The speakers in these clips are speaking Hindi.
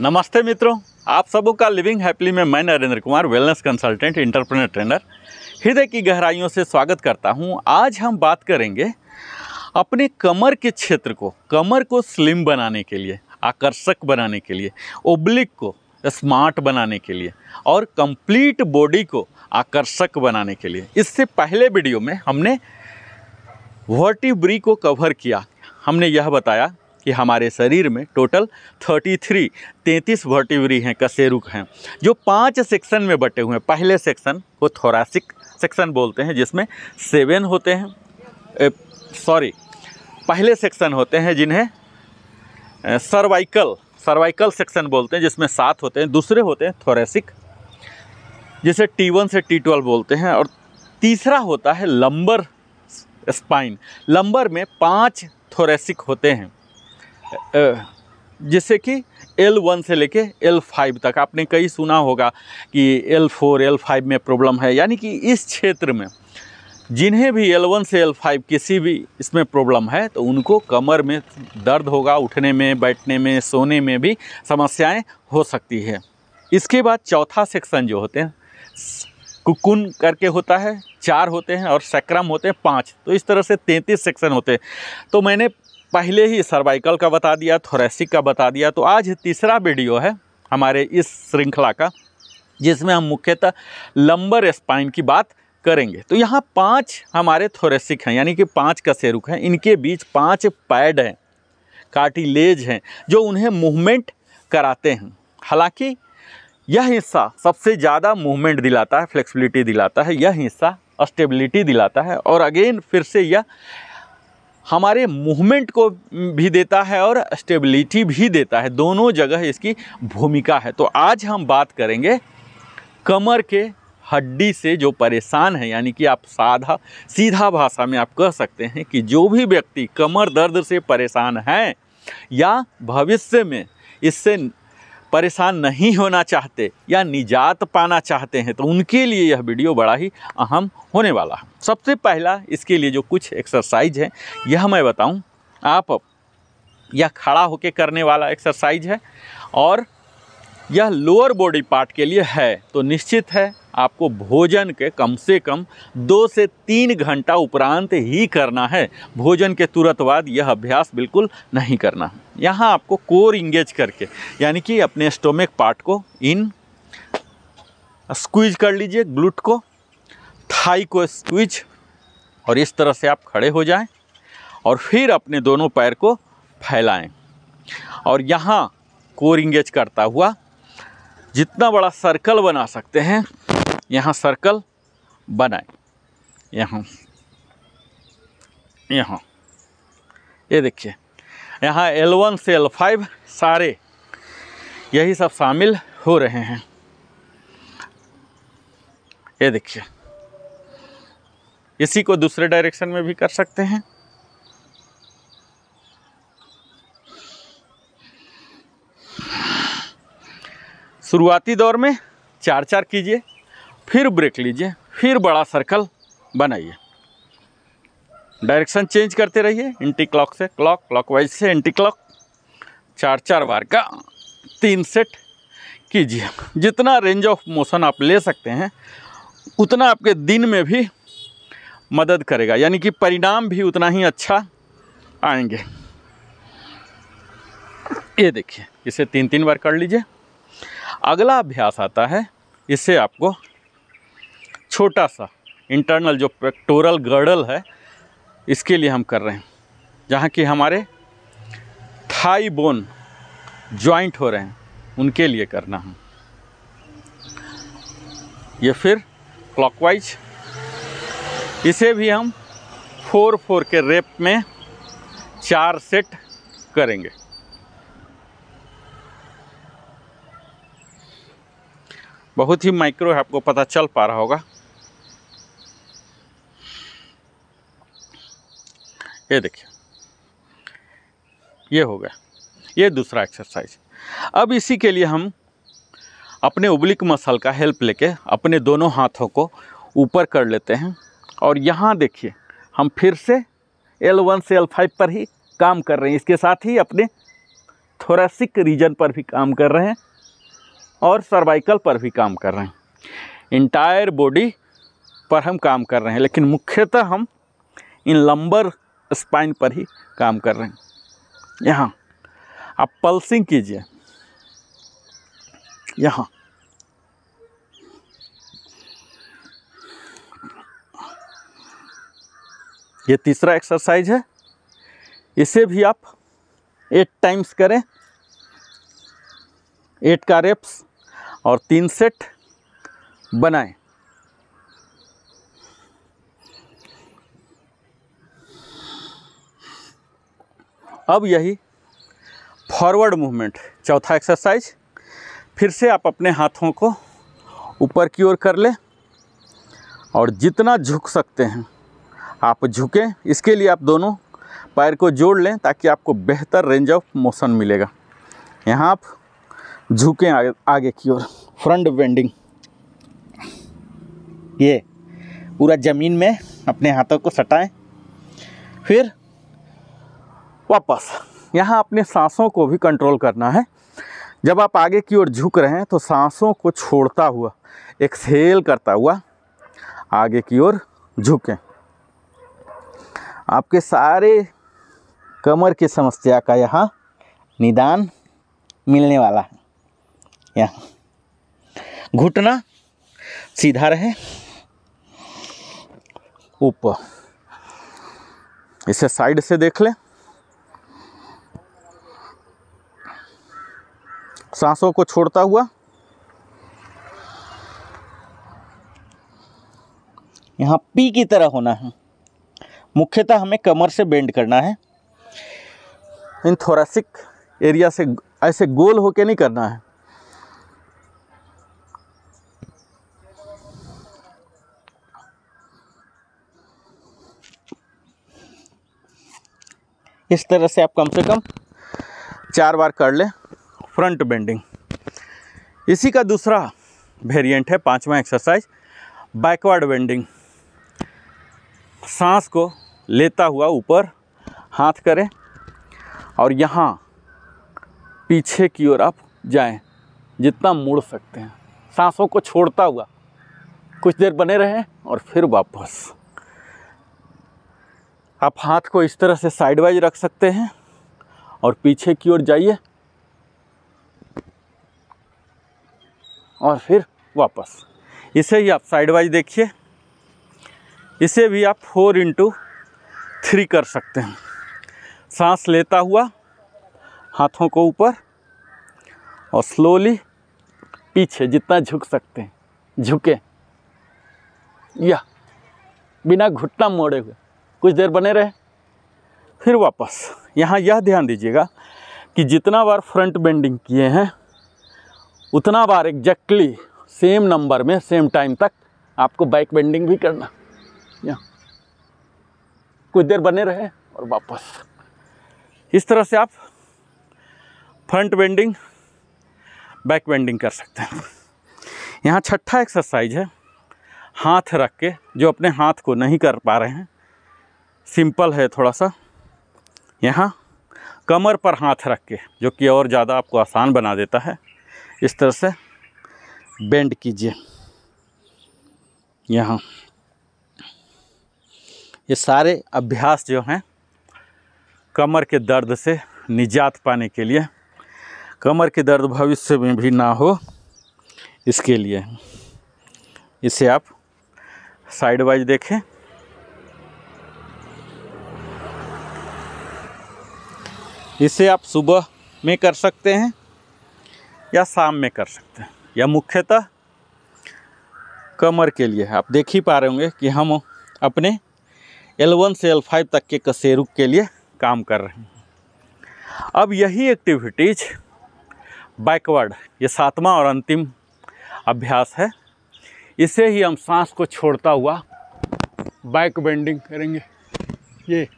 नमस्ते मित्रों आप सबों का लिविंग हैप्पली में मैं Narendra Kumar wellness consultant entrepreneur trainer हृदय की गहराइयों से स्वागत करता हूं आज हम बात करेंगे अपने कमर के क्षेत्र को कमर को स्लिम बनाने के लिए आकर्षक बनाने के लिए ओब्लिक को स्मार्ट बनाने के लिए और कंप्लीट बॉडी को आकर्षक बनाने के लिए इससे पहले वीडियो में हमने वर्टिब्री को कवर किया हमने यह बताया कि हमारे शरीर में टोटल 33 तैंतीस वर्टिवरी हैं कसेरुक हैं जो पांच सेक्शन में बटे हुए हैं पहले सेक्शन को थोरासिक सेक्शन बोलते हैं जिसमें सेवन होते हैं सॉरी पहले सेक्शन होते हैं जिन्हें सर्वाइकल सर्वाइकल सेक्शन बोलते हैं जिसमें सात होते हैं दूसरे होते हैं थोरेसिक जिसे टी वन से टी ट्वेल्व बोलते हैं और तीसरा होता है लंबर स्पाइन लंबर में पांच थोरेसिक होते हैं जैसे कि एल वन से लेके एल फाइव तक आपने कई सुना होगा कि एल फोर एल फाइव में प्रॉब्लम है यानी कि इस क्षेत्र में जिन्हें भी L1 से L5 किसी भी इसमें प्रॉब्लम है तो उनको कमर में दर्द होगा उठने में बैठने में सोने में भी समस्याएं हो सकती है इसके बाद चौथा सेक्शन जो होते हैं कुकुन करके होता है चार होते हैं और सक्रम होते हैं पाँच तो इस तरह से तैंतीस सेक्शन होते हैं तो मैंने पहले ही सर्वाइकल का बता दिया थोरेसिक का बता दिया तो आज तीसरा वीडियो है हमारे इस श्रृंखला का जिसमें हम मुख्यतः लंबर स्पाइन की बात करेंगे तो यहाँ पांच हमारे थोरेसिक हैं यानी कि पांच कसेरुक हैं इनके बीच पांच पैड हैं कार्टिलेज हैं जो उन्हें मूवमेंट कराते हैं हालांकि यह हिस्सा सबसे ज़्यादा मूवमेंट दिलाता है फ्लेक्सिबिलिटी दिलाता है यह हिस्सा स्टेबिलिटी दिलाता है और अगेन फिर से यह हमारे मूवमेंट को भी देता है और स्टेबिलिटी भी देता है दोनों जगह इसकी भूमिका है तो आज हम बात करेंगे कमर के हड्डी से जो परेशान है यानी कि आप साधा सीधा भाषा में आप कह सकते हैं कि जो भी व्यक्ति कमर दर्द से परेशान हैं या भविष्य में इससे परेशान नहीं होना चाहते या निजात पाना चाहते हैं तो उनके लिए यह वीडियो बड़ा ही अहम होने वाला है सबसे पहला इसके लिए जो कुछ एक्सरसाइज है यह मैं बताऊं आप यह खड़ा होकर करने वाला एक्सरसाइज है और यह लोअर बॉडी पार्ट के लिए है तो निश्चित है आपको भोजन के कम से कम दो से तीन घंटा उपरांत ही करना है भोजन के तुरंत बाद यह अभ्यास बिल्कुल नहीं करना है यहाँ आपको कोर इंगेज करके यानी कि अपने स्टोमिक पार्ट को इन स्क्वीज कर लीजिए ग्लूट को थाई को स्क्वीज और इस तरह से आप खड़े हो जाएं और फिर अपने दोनों पैर को फैलाएं और यहाँ कोर इंगेज करता हुआ जितना बड़ा सर्कल बना सकते हैं यहाँ सर्कल बनाए यहाँ यहाँ ये यह देखिए यहाँ L1 से L5 सारे यही सब शामिल हो रहे हैं ये देखिए इसी को दूसरे डायरेक्शन में भी कर सकते हैं शुरुआती दौर में चार चार कीजिए फिर ब्रेक लीजिए फिर बड़ा सर्कल बनाइए डायरेक्शन चेंज करते रहिए एंटी क्लॉक से क्लॉक क्लॉकवाइज से एंटी क्लॉक चार चार बार का तीन सेट कीजिए जितना रेंज ऑफ मोशन आप ले सकते हैं उतना आपके दिन में भी मदद करेगा यानी कि परिणाम भी उतना ही अच्छा आएंगे ये देखिए इसे तीन तीन बार कर लीजिए अगला अभ्यास आता है इसे आपको छोटा सा इंटरनल जो पेक्टोरल गर्डल है इसके लिए हम कर रहे हैं जहाँ कि हमारे थाई बोन ज्वाइंट हो रहे हैं उनके लिए करना है ये फिर क्लॉकवाइज इसे भी हम फोर फोर के रेप में चार सेट करेंगे बहुत ही माइक्रो है आपको पता चल पा रहा होगा ये देखिए ये हो गया ये दूसरा एक्सरसाइज अब इसी के लिए हम अपने उबलिक मसल का हेल्प लेके अपने दोनों हाथों को ऊपर कर लेते हैं और यहाँ देखिए हम फिर से L1 से L5 पर ही काम कर रहे हैं इसके साथ ही अपने थोरेसिक रीजन पर भी काम कर रहे हैं और सर्वाइकल पर भी काम कर रहे हैं इंटायर बॉडी पर हम काम कर रहे हैं लेकिन मुख्यतः हम इन लंबर स्पाइन पर ही काम कर रहे हैं यहाँ आप पल्सिंग कीजिए यहाँ ये तीसरा एक्सरसाइज है इसे भी आप एट टाइम्स करें एट का रेप्स और तीन सेट बनाएं अब यही फॉरवर्ड मूवमेंट चौथा एक्सरसाइज फिर से आप अपने हाथों को ऊपर की ओर कर लें और जितना झुक सकते हैं आप झुकें इसके लिए आप दोनों पैर को जोड़ लें ताकि आपको बेहतर रेंज ऑफ मोशन मिलेगा यहाँ आप झुकें आगे, आगे की ओर फ्रंट बेंडिंग ये पूरा ज़मीन में अपने हाथों को सटाएं फिर वापस यहाँ अपने सांसों को भी कंट्रोल करना है जब आप आगे की ओर झुक रहे हैं तो सांसों को छोड़ता हुआ एक्सहेल करता हुआ आगे की ओर झुकें आपके सारे कमर की समस्या का यहाँ निदान मिलने वाला है यहाँ घुटना सीधा रहे ऊपर इसे साइड से देख ले सांसों को छोड़ता हुआ यहाँ पी की तरह होना है मुख्यतः हमें कमर से बेंड करना है इन थोरासिक एरिया से ऐसे गोल होके नहीं करना है इस तरह से आप कम से कम चार बार कर लें फ्रंट बेंडिंग इसी का दूसरा वेरिएंट है पांचवा एक्सरसाइज बैकवर्ड बेंडिंग सांस को लेता हुआ ऊपर हाथ करें और यहाँ पीछे की ओर आप जाएं जितना मुड़ सकते हैं सांसों को छोड़ता हुआ कुछ देर बने रहें और फिर वापस आप हाथ को इस तरह से साइडवाइज़ रख सकते हैं और पीछे की ओर जाइए और फिर वापस इसे ही आप साइडवाइज़ देखिए इसे भी आप फोर इंटू थ्री कर सकते हैं सांस लेता हुआ हाथों को ऊपर और स्लोली पीछे जितना झुक सकते हैं झुके या बिना घुटना मोड़े हुए कुछ देर बने रहे फिर वापस यहाँ यह ध्यान दीजिएगा कि जितना बार फ्रंट बेंडिंग किए हैं उतना बार एग्जैक्टली सेम नंबर में सेम टाइम तक आपको बैक बेंडिंग भी करना यहाँ कुछ देर बने रहे और वापस इस तरह से आप फ्रंट बेंडिंग बैक बेंडिंग कर सकते हैं यहाँ छठा एक्सरसाइज है हाथ रख के जो अपने हाथ को नहीं कर पा रहे हैं सिंपल है थोड़ा सा यहाँ कमर पर हाथ रख के जो कि और ज़्यादा आपको आसान बना देता है इस तरह से बेंड कीजिए यहाँ ये सारे अभ्यास जो हैं कमर के दर्द से निजात पाने के लिए कमर के दर्द भविष्य में भी ना हो इसके लिए इसे आप साइड वाइज देखें इसे आप सुबह में कर सकते हैं या शाम में कर सकते हैं या मुख्यतः कमर के लिए आप देख ही पा रहे होंगे कि हम अपने L1 से L5 तक के कसेरुक के लिए काम कर रहे हैं अब यही एक्टिविटीज़ बैकवर्ड ये सातवां और अंतिम अभ्यास है इसे ही हम सांस को छोड़ता हुआ बैक बेंडिंग करेंगे ये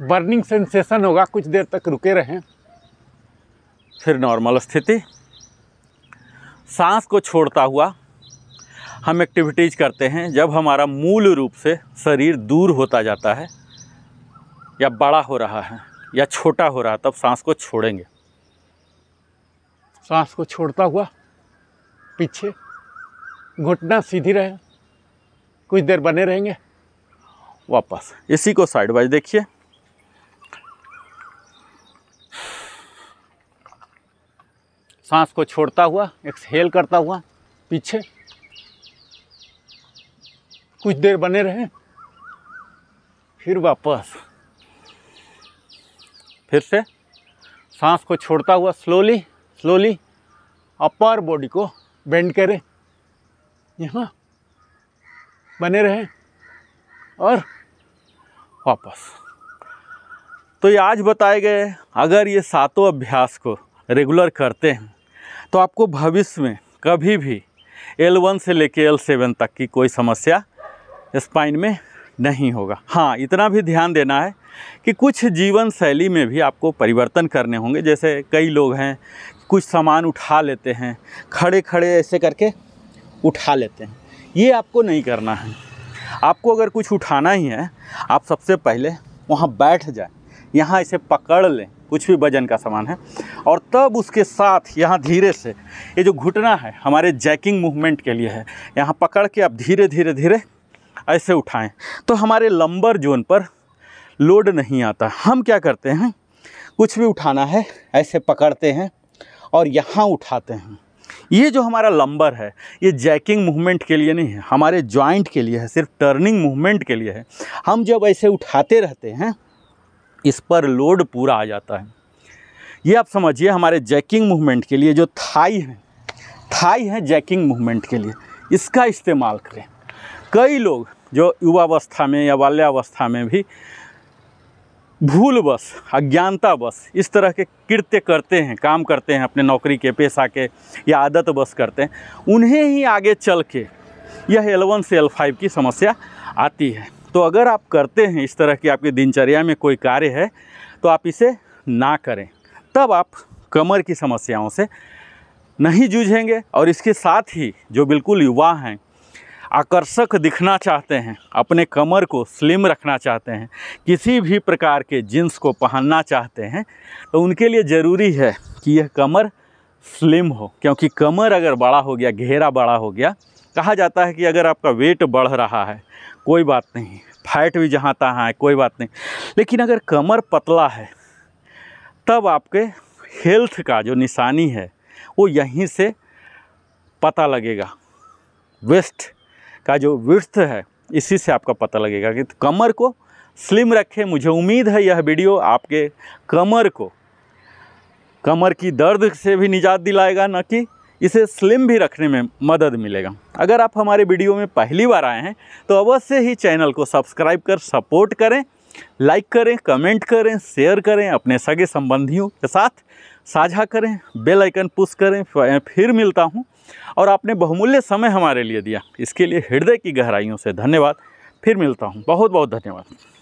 बर्निंग सेंसेशन होगा कुछ देर तक रुके रहें फिर नॉर्मल स्थिति सांस को छोड़ता हुआ हम एक्टिविटीज़ करते हैं जब हमारा मूल रूप से शरीर दूर होता जाता है या बड़ा हो रहा है या छोटा हो रहा है तब सांस को छोड़ेंगे सांस को छोड़ता हुआ पीछे घुटना सीधी रहे कुछ देर बने रहेंगे वापस इसी को साइड वाइज देखिए सांस को छोड़ता हुआ एक्सहेल करता हुआ पीछे कुछ देर बने रहे फिर वापस फिर से सांस को छोड़ता हुआ स्लोली स्लोली अपर बॉडी को बेंड करें यहाँ बने रहे और वापस तो ये आज बताए गए अगर ये सातों अभ्यास को रेगुलर करते हैं तो आपको भविष्य में कभी भी एल वन से लेके एल सेवन तक की कोई समस्या स्पाइन में नहीं होगा हाँ इतना भी ध्यान देना है कि कुछ जीवन शैली में भी आपको परिवर्तन करने होंगे जैसे कई लोग हैं कुछ सामान उठा लेते हैं खड़े खड़े ऐसे करके उठा लेते हैं ये आपको नहीं करना है आपको अगर कुछ उठाना ही है आप सबसे पहले वहाँ बैठ जाए यहाँ इसे पकड़ लें कुछ भी वजन का सामान है और तब उसके साथ यहाँ धीरे से ये जो घुटना है हमारे जैकिंग मूवमेंट के लिए है यहाँ पकड़ के आप धीरे धीरे धीरे ऐसे उठाएं तो हमारे लंबर जोन पर लोड नहीं आता हम क्या करते हैं कुछ भी उठाना है ऐसे पकड़ते हैं और यहाँ उठाते हैं ये जो हमारा लंबर है ये जैकिंग मूवमेंट के लिए नहीं है हमारे जॉइंट के लिए है सिर्फ टर्निंग मूवमेंट के लिए है हम जब ऐसे उठाते रहते हैं इस पर लोड पूरा आ जाता है ये आप समझिए हमारे जैकिंग मूवमेंट के लिए जो थाई है थाई है जैकिंग मूवमेंट के लिए इसका इस्तेमाल करें कई लोग जो युवावस्था में या बाल्यावस्था में भी भूलवश अज्ञानतावश इस तरह के कृत्य करते हैं काम करते हैं अपने नौकरी के पेशा के या आदत बस करते हैं उन्हें ही आगे चल के यह एल वन से एल फाइव की समस्या आती है तो अगर आप करते हैं इस तरह की आपकी दिनचर्या में कोई कार्य है तो आप इसे ना करें तब आप कमर की समस्याओं से नहीं जूझेंगे और इसके साथ ही जो बिल्कुल युवा हैं आकर्षक दिखना चाहते हैं अपने कमर को स्लिम रखना चाहते हैं किसी भी प्रकार के जीन्स को पहनना चाहते हैं तो उनके लिए ज़रूरी है कि यह कमर स्लिम हो क्योंकि कमर अगर बड़ा हो गया घेरा बड़ा हो गया कहा जाता है कि अगर आपका वेट बढ़ रहा है कोई बात नहीं फैट भी जहाँ तहाँ है कोई बात नहीं लेकिन अगर कमर पतला है तब आपके हेल्थ का जो निशानी है वो यहीं से पता लगेगा वेस्ट का जो विर्थ है इसी से आपका पता लगेगा कि कमर को स्लिम रखें मुझे उम्मीद है यह वीडियो आपके कमर को कमर की दर्द से भी निजात दिलाएगा न कि इसे स्लिम भी रखने में मदद मिलेगा अगर आप हमारे वीडियो में पहली बार आए हैं तो अवश्य ही चैनल को सब्सक्राइब कर सपोर्ट करें लाइक करें कमेंट करें शेयर करें अपने सगे संबंधियों के साथ साझा करें बेल आइकन पुश करें फिर मिलता हूं और आपने बहुमूल्य समय हमारे लिए दिया इसके लिए हृदय की गहराइयों से धन्यवाद फिर मिलता हूं बहुत बहुत धन्यवाद